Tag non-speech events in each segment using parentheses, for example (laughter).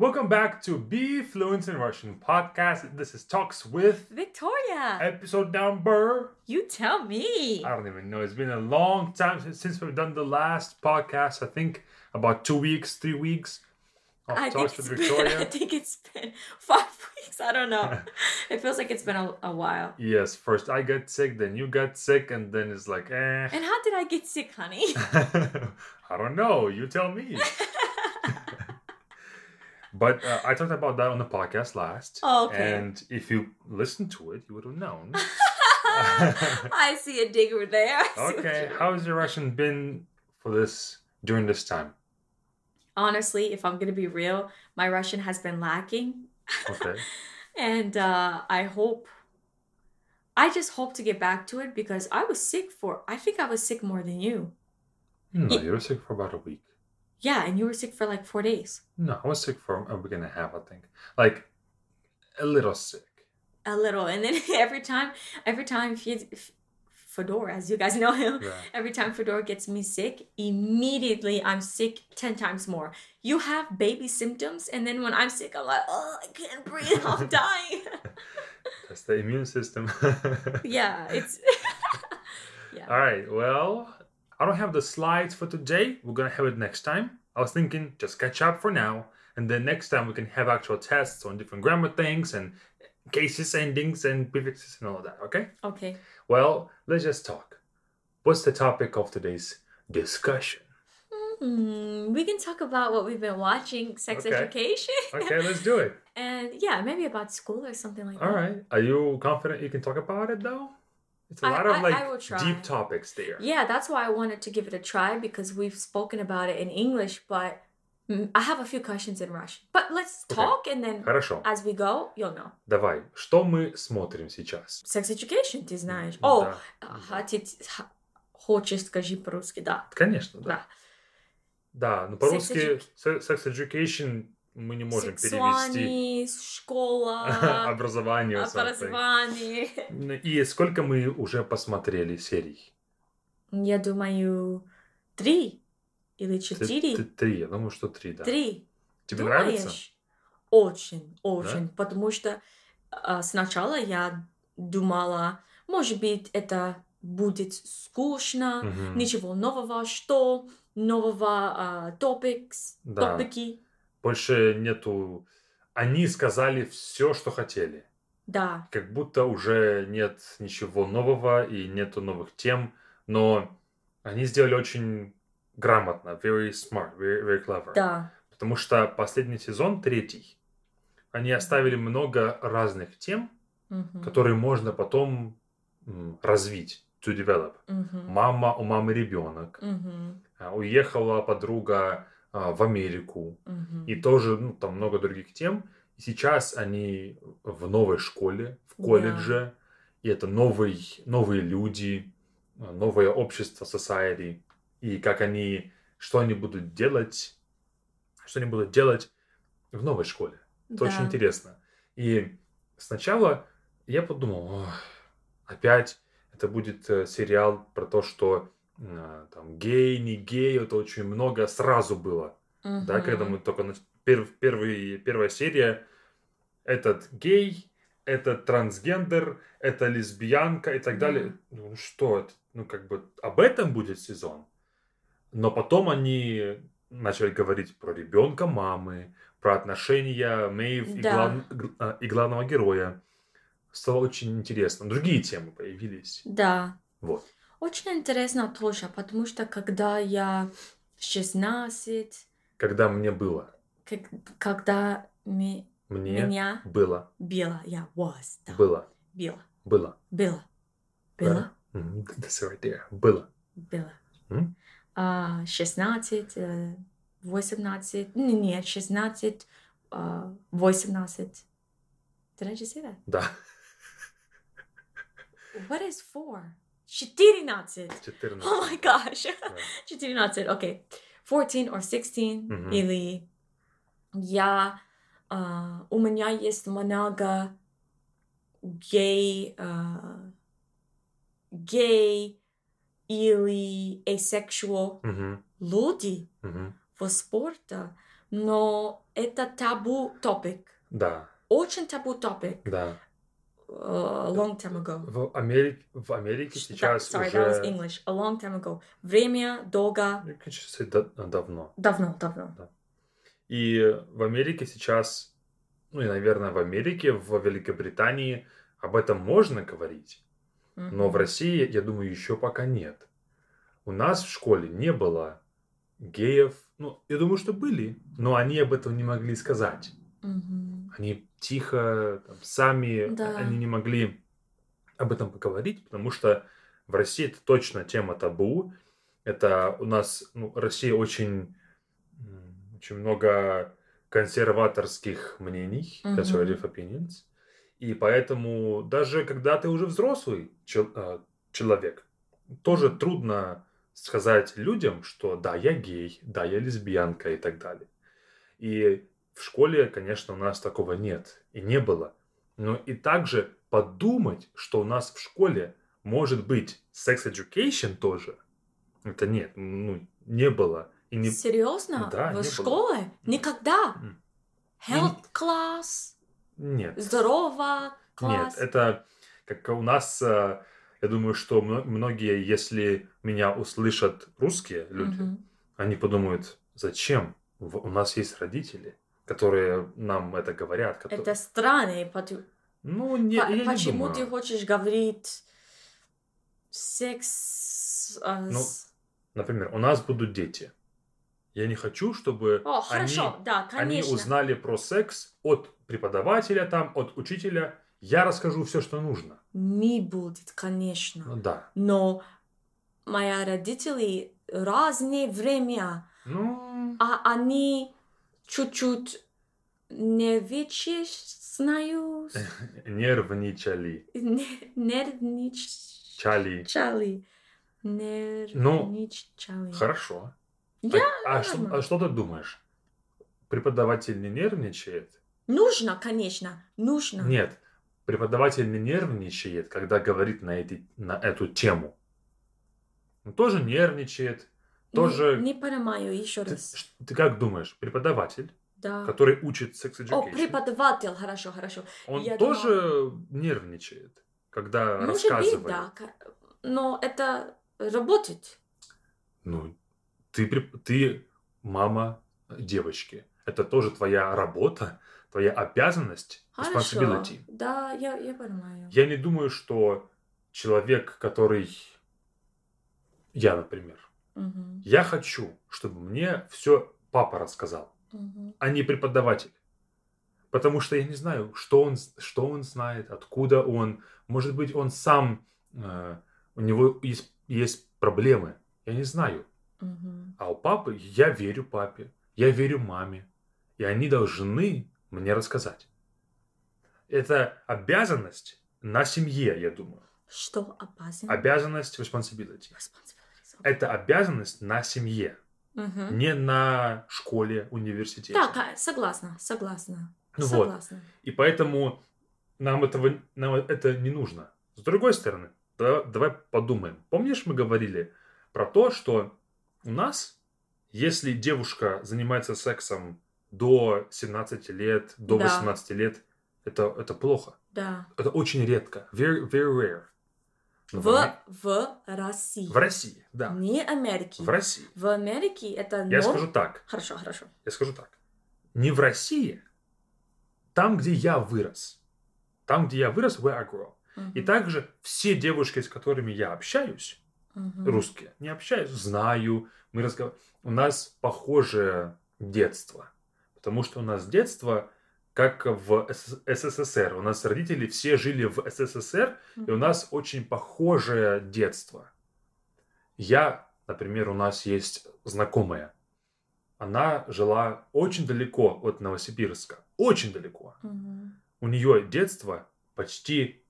Welcome back to Be Fluent in Russian podcast. This is Talks with Victoria. Episode number. You tell me. I don't even know. It's been a long time since we've done the last podcast. I think about two weeks, three weeks. I think, been, (laughs) I think it's been five (laughs) weeks. I don't know. (laughs) it feels like it's been a, a, while. Yes, first I got sick, then you got sick, and then it's like, eh. And how did I get sick, honey? I don't know. You tell me. But uh, I talked about that on the podcast last. Oh, okay. And if you listened to it, you would have known. (laughs) I see a digger there. (laughs) okay. How has your Russian been for this during this time? Honestly, if I'm going to be real, my Russian has been lacking. Okay. (laughs) and uh, I hope, I just hope to get back to it because I was sick for, I think I was sick more than you. No, hmm, you were sick for about a week. Yeah, and you were sick for like four days. No, I was sick for a week and a half, I think. Like a little sick. A little, and then (laughs) every time, every time Fedora, Fedor, as you guys know him, yeah. (laughs) every time Fedor gets me sick, immediately I'm sick ten times more. You have baby symptoms, and then when I'm sick, I'm like, oh, I can't breathe, I'm (laughs) dying. That's the immune system. yeah, it's. yeah. All right. Well. I don't have the slides for today. We're gonna have it next time. I was thinking just catch up for now, and then next time we can have actual tests on different grammar things and cases, endings, and prefixes and all that. Okay? Okay. Well, let's just talk. What's the topic of today's discussion? Hmm, we can talk about what we've been watching, sex okay. education. okay, let's do it. (laughs) And yeah, maybe about school or something like all that. All right. Are you confident you can talk about it though? It's a lot I, of like I, deep topics there. Yeah, that's why I wanted to give it a try because we've spoken about it in English, but I have a few questions in Russian. But let's talk okay. and then Хорошо. as we go, you'll know. Давай, что мы смотрим сейчас? Sex Education, ты знаешь. О, oh, хочешь, скажи по-русски, да. Конечно, да. да. ну по-русски sex, sex education мы не можем перевести. школа, (laughs) образование. Образование. Ну, и сколько мы уже посмотрели серий? Я думаю, три или четыре. три, я думаю, что три, да. Три. Тебе нравится? Очень, очень, потому что а, сначала я думала, может быть, это будет скучно, ничего нового, что нового а, топикс, топики больше нету... Они сказали все, что хотели. Да. Как будто уже нет ничего нового и нету новых тем, но они сделали очень грамотно, very smart, very, very clever. Да. Потому что последний сезон, третий, они оставили много разных тем, mm которые можно потом развить, to develop. mm Мама, у мамы ребенок. mm а, Уехала подруга а, в Америку угу. и тоже ну, там много других тем. сейчас они в новой школе, в колледже, да. и это новый, новые люди, а, новое общество, society, и как они, что они будут делать, что они будут делать в новой школе. Это да. очень интересно. И сначала я подумал, опять это будет э, сериал про то, что а, там гей, не гей, это очень много сразу было. Uh-huh. Да, когда мы только пер, первый, первая серия, этот гей, это трансгендер, это лесбиянка и так uh-huh. далее. Ну, ну что это? Ну как бы об этом будет сезон. Но потом они начали говорить про ребенка мамы, про отношения Мэйв да. и, глав... А, и главного героя. Стало очень интересно. Другие темы появились. Да. Вот. Очень интересно тоже, потому что когда я 16... Когда мне было. Как, когда ми, мне меня было. Было, я was. Да. Было. Было. Было. Э, было. Было. That's right there. Было. Было. Mm? Uh, 16, uh, 18, не, не, 16, uh, 18. Did I just say that? Да. What is four? 14. 14. Oh my gosh. Yeah. 14. Okay. 14 or 16 mm-hmm. или я uh, у меня есть много гей uh, гей или асексуал mm-hmm. люди mm-hmm. в спорте, но это табу топик. Да. Очень табу топик. Да a э, long time ago. В Америке, в Америке сейчас that, sorry, уже... that was English. A long time ago. Время долго... You can just say давно. Давно, давно. Да. И в Америке сейчас, ну и, наверное, в Америке, в Великобритании об этом можно говорить, но в России, я думаю, еще пока нет. У нас в школе не было геев, ну, я думаю, что были, но они об этом не могли сказать. Mm-hmm они тихо, там, сами, да. они не могли об этом поговорить, потому что в России это точно тема табу. Это у нас, ну, Россия очень, очень много консерваторских мнений, mm-hmm. conservative opinions. И поэтому даже когда ты уже взрослый чел, э, человек, тоже трудно сказать людям, что да, я гей, да, я лесбиянка и так далее. И в школе, конечно, у нас такого нет и не было. Но и также подумать, что у нас в школе может быть секс education тоже, это нет, ну, не было. И не... Серьезно? Да, В школе Было. Никогда? Health и... класс? Нет. Здорово класс? Нет, это как у нас, а, я думаю, что многие, если меня услышат русские люди, угу. они подумают, зачем? У нас есть родители которые нам это говорят. Которые... Это странно. Под... Ну, не, По- я почему не думаю. ты хочешь говорить секс? А, ну, например, у нас будут дети. Я не хочу, чтобы О, хорошо, они, да, они узнали про секс от преподавателя там, от учителя. Я расскажу все, что нужно. Не будет, конечно. Ну, да. Но мои родители разные время. Ну... А они чуть-чуть (laughs) не знаю. Нервничали. Нервничали. Чали. Ну, Нервничали. Хорошо. А, Я а, а, что, а что ты думаешь? Преподаватель не нервничает? Нужно, конечно, нужно. Нет, преподаватель не нервничает, когда говорит на, эти, на эту тему. Он тоже нервничает, тоже... Не, понимаю еще раз. Ты как думаешь, преподаватель, да. который учит секс education... О, преподаватель, хорошо, хорошо. Он Я тоже думала... нервничает, когда Может рассказывает. Быть, да, но это работает. Ну, ты, ты мама девочки. Это тоже твоя работа, твоя обязанность, Хорошо. responsibility. Да, я, я понимаю. Я не думаю, что человек, который... Я, например, Угу. Я хочу, чтобы мне все папа рассказал, угу. а не преподаватель. Потому что я не знаю, что он, что он знает, откуда он. Может быть, он сам, э, у него есть, есть проблемы. Я не знаю. Угу. А у папы я верю папе, я верю маме. И они должны мне рассказать. Это обязанность на семье, я думаю. Что опасно? Обязанность, responsibility. responsibility это обязанность на семье, угу. не на школе, университете. Так, а, согласна, согласна. Ну согласна. Вот. И поэтому нам этого нам это не нужно. С другой стороны, да, давай подумаем. Помнишь, мы говорили про то, что у нас, если девушка занимается сексом до 17 лет, до да. 18 лет, это, это плохо. Да. Это очень редко. Very, very rare. В, в, России. В России, да. Не Америки. В России. В Америке это... Я скажу так. Хорошо, хорошо. Я скажу так. Не в России, там, где я вырос. Там, где я вырос, where I grew Uh-huh. И также все девушки, с которыми я общаюсь, uh-huh. русские, не общаюсь, знаю, мы разговариваем. У нас похожее детство. Потому что у нас детство как в СССР. У нас родители все жили в СССР, и у нас очень похожее детство. Я, например, у нас есть знакомая. Она жила очень далеко от Новосибирска. Очень далеко. Угу. У нее детство почти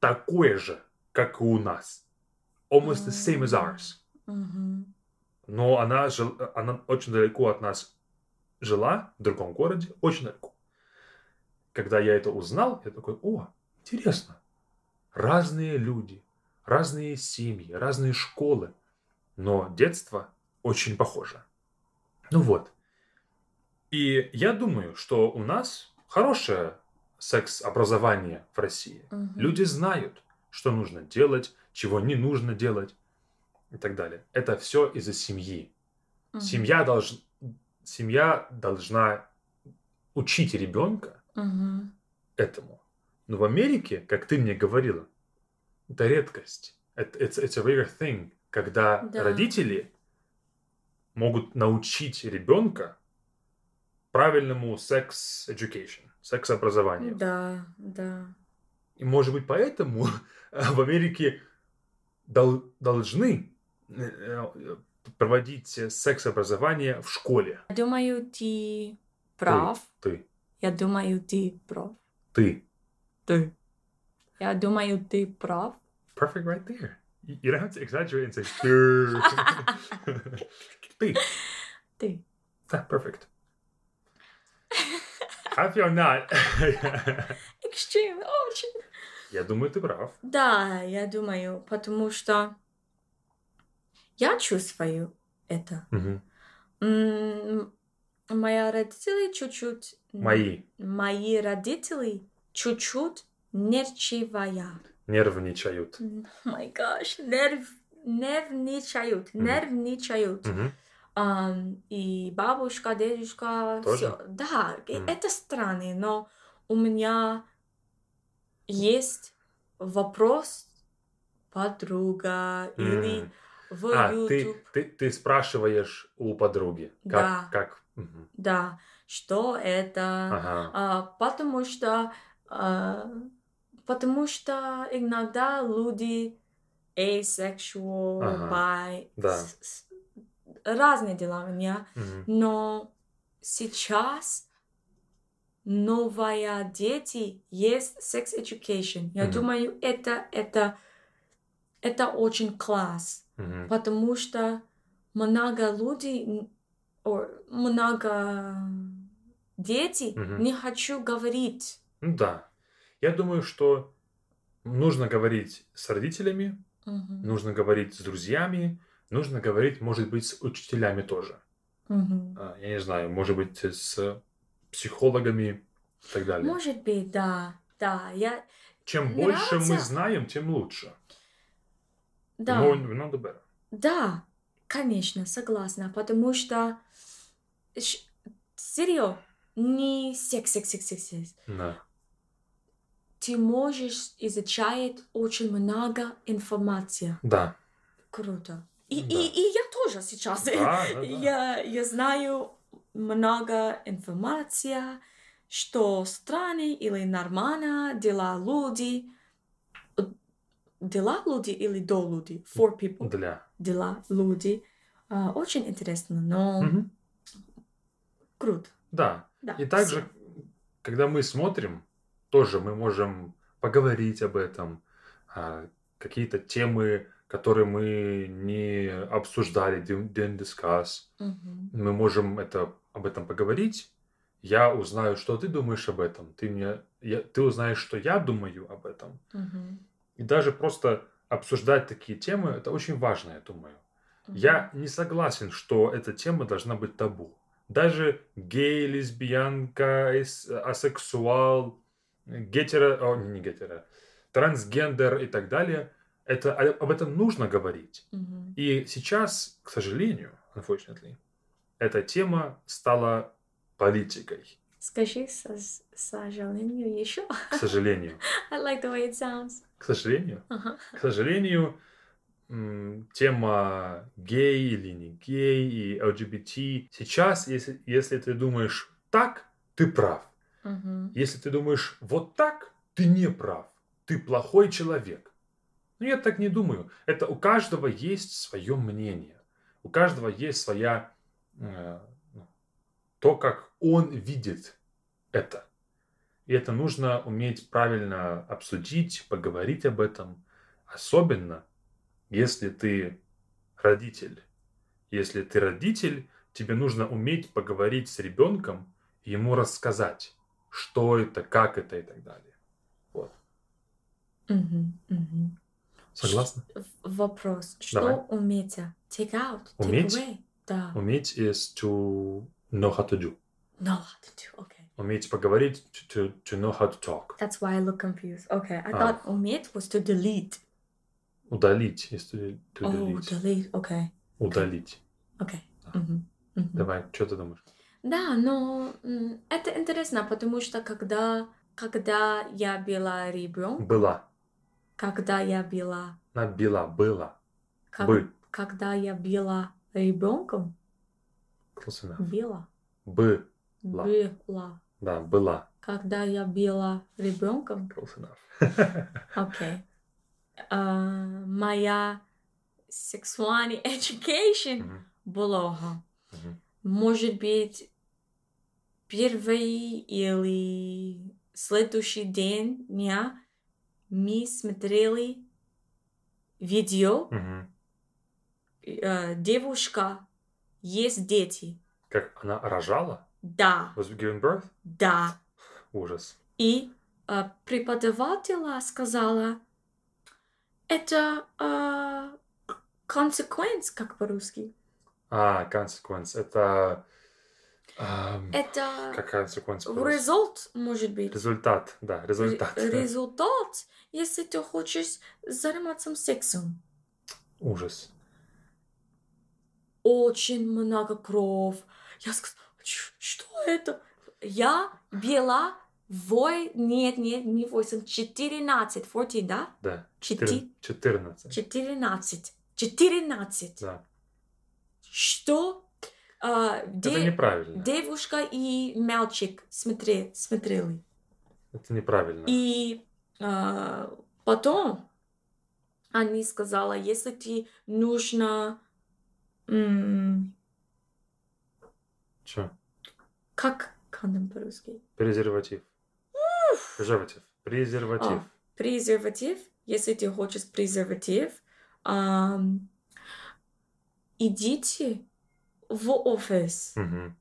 такое же, как и у нас. Almost the same as ours. Угу. Но она, жил, она очень далеко от нас жила, в другом городе, очень далеко. Когда я это узнал, я такой, о, интересно. Разные люди, разные семьи, разные школы. Но детство очень похоже. Ну вот. И я думаю, что у нас хорошее секс-образование в России. Угу. Люди знают, что нужно делать, чего не нужно делать и так далее. Это все из-за семьи. Угу. Семья, долж... Семья должна учить ребенка угу. этому. Но в Америке, как ты мне говорила, это редкость. Это it's, it's a rare thing, когда да. родители могут научить ребенка правильному секс-education, секс-образованию. Да, да. И, может быть, поэтому (laughs) в Америке дол- должны э, э, проводить секс-образование в школе. Думаю, ты прав. Ты. ты. Я думаю, ты прав. Ты. Ты. Я думаю, ты прав. Perfect right there. You don't have to exaggerate and say ты. (laughs) ты. Ты. Да, perfect. Happy or not. (laughs) Extreme, очень. Я думаю, ты прав. Да, я думаю, потому что я чувствую это. Mm-hmm мои родители чуть-чуть... Мои. Мои родители чуть-чуть нервничая. Нервничают. Май oh gosh, нерв... нервничают, mm-hmm. нервничают. Mm-hmm. Um, и бабушка, дедушка, Тоже? все. Да, mm-hmm. это странно, но у меня есть вопрос подруга mm-hmm. или в а, YouTube. Ты, ты, ты спрашиваешь у подруги, как... Да, как... Угу. да что это, ага. а, потому что... А, потому что иногда люди asexual, ага. bi, да. с, с, разные дела у меня, угу. но сейчас новая дети есть sex education. Я угу. думаю, это это это очень класс mm-hmm. потому что много людей, много детей mm-hmm. не хочу говорить. Ну да. Я думаю, что нужно говорить с родителями, mm-hmm. нужно говорить с друзьями, нужно говорить, может быть, с учителями тоже. Mm-hmm. Я не знаю, может быть, с психологами и так далее. Может быть, да, да. Я... Чем Нравится... больше мы знаем, тем лучше. Да. Его надо брать. Да, конечно, согласна, потому что серьезно, не секс, секс, секс, секс, секс. Да. Ты можешь изучать очень много информации. Да. Круто. И, да. и, и я тоже сейчас. Да, да, (laughs) да. Я, я знаю много информации, что страны или нормально дела люди дела люди или до люди? For people. Для. Дела люди. А, очень интересно, но угу. круто. Да. да. И также, все. когда мы смотрим, тоже мы можем поговорить об этом, а, какие-то темы, которые мы не обсуждали, didn't discuss. Угу. Мы можем это, об этом поговорить. Я узнаю, что ты думаешь об этом. Ты, мне, я, ты узнаешь, что я думаю об этом. Угу. И даже просто обсуждать такие темы, это очень важно, я думаю. Я не согласен, что эта тема должна быть табу. Даже гей, лесбиянка, асексуал, гетера, о, не гетера, трансгендер и так далее, это, а, об этом нужно говорить. Угу. И сейчас, к сожалению, unfortunately, эта тема стала политикой. Скажи со, с сожалению еще. К сожалению. (laughs) I like the way it sounds. К сожалению. Uh-huh. К сожалению, тема гей или не гей и LGBT. Сейчас, если, если ты думаешь так, ты прав. Uh-huh. Если ты думаешь вот так, ты не прав. Ты плохой человек. Но ну, я так не думаю. Это у каждого есть свое мнение. У каждого есть своя... Э, ну, то, как он видит это. И это нужно уметь правильно обсудить, поговорить об этом. Особенно, если ты родитель. Если ты родитель, тебе нужно уметь поговорить с ребенком, ему рассказать, что это, как это и так далее. Вот. Согласна? вопрос. Что Давай. уметь? Э, take out, take уметь? away. Да. Уметь is to know how to do. Know how to do, okay уметь поговорить, to, to know how to talk. That's why I look confused. Okay, I а. thought уметь was to delete. Удалить, если to, to delete. Oh, delete, okay. Удалить. Okay. Mm-hmm. Давай, что ты думаешь? Да, но это интересно, потому что когда, когда я была ребенком... Была. Когда я была... Она была, была. Как, Бы. Когда я была ребенком... Close enough. Била. Бы. Была. Да, была. Когда я была ребенком. Close enough. (laughs) Окей. okay. А, uh, моя сексуальная education mm-hmm. блога. Mm-hmm. Может быть, первый или следующий день дня мы смотрели видео. Mm-hmm. Uh, девушка есть дети. Как она рожала? Да. Was given birth? Да. Ужас. И э, преподавателя сказала, это э, consequence, как по-русски. А, consequence. Это... Um, это какая результат, может быть. Результат, да, результат. Р- результат, если ты хочешь заниматься сексом. Ужас. Очень много кров. Я сказала, что это? Я бела вой, нет, нет, не 8, четырнадцать 14, да? Да. четырнадцать четырнадцать четырнадцать Да. Что? А, де... Это неправильно. Девушка и мальчик смотри, смотрели. Это неправильно. И а, потом они сказала, если ты нужно... М- Че? Как condom по-русски? Презерватив. Презерватив. Презерватив. А, презерватив. Если ты хочешь презерватив, а, идите в офис. Угу.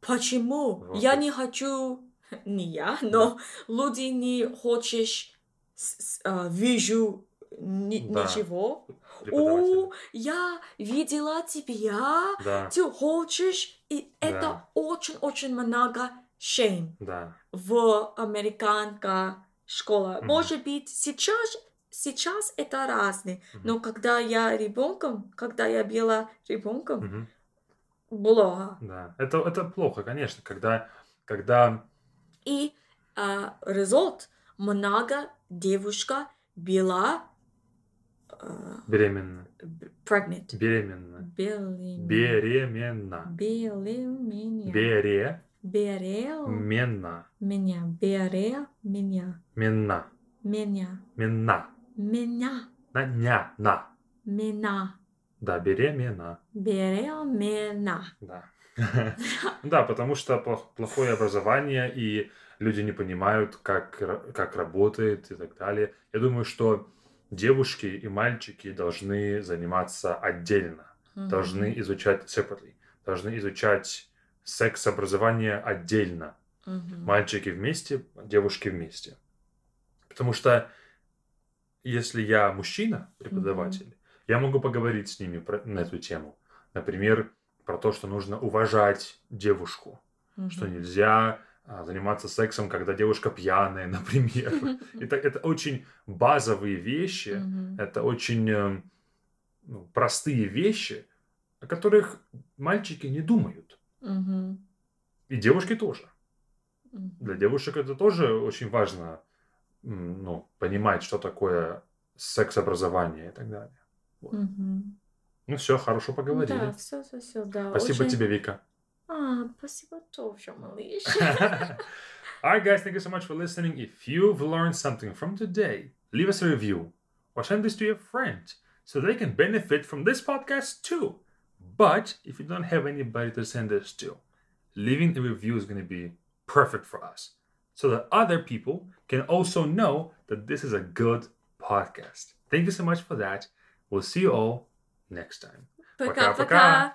Почему? В офис. Я не хочу, (laughs) не я, но да. люди не хочешь с, с, а, вижу ни- да. ничего. О, я видела тебя, да. ты хочешь, и да. это очень-очень много shame да. в американка школа. Mm-hmm. Может быть, сейчас сейчас это разные, mm-hmm. но когда я ребенком, когда я была ребенком, mm-hmm. было. Да, это это плохо, конечно, когда когда. И а, результат много девушка была Э, беременна. Pregnant. Беременна. Беременна. Беременна. Бере. Берел. Менна. Меня. Бере. Меня. Менна. Меня. Менна. Меня. На ня. На. меня, Да, беременна. Беременна. Да. (laughs) Да, потому что плохое образование и люди не понимают, как, как работает и так далее. Я думаю, что девушки и мальчики должны заниматься отдельно, mm должны изучать separately, должны изучать секс-образование отдельно. mm Мальчики вместе, девушки вместе. Потому что если я мужчина, преподаватель, mm я могу поговорить с ними про, на эту тему. Например, про то, что нужно уважать девушку, mm что нельзя а, заниматься сексом, когда девушка пьяная, (laughs) например. Это, это очень базовые вещи, mm-hmm. это очень э, ну, простые вещи, о которых мальчики не думают. Mm-hmm. И девушки тоже. Mm-hmm. Для девушек это тоже очень важно ну, понимать, что такое секс-образование и так далее. Вот. Ну все, хорошо поговорили. Да, все, все, все, да. Спасибо очень... тебе, Вика. Ah, possible from Malaysia. (laughs) All right, guys, thank you so much for listening. If you've learned something from today, leave us a review or send this to your friend so they can benefit from this podcast too. But if you don't have anybody to send this to, leaving the review is going to be perfect for us so that other people can also know that this is a good podcast. Thank you so much for that. We'll see you all next time. Пока-пока.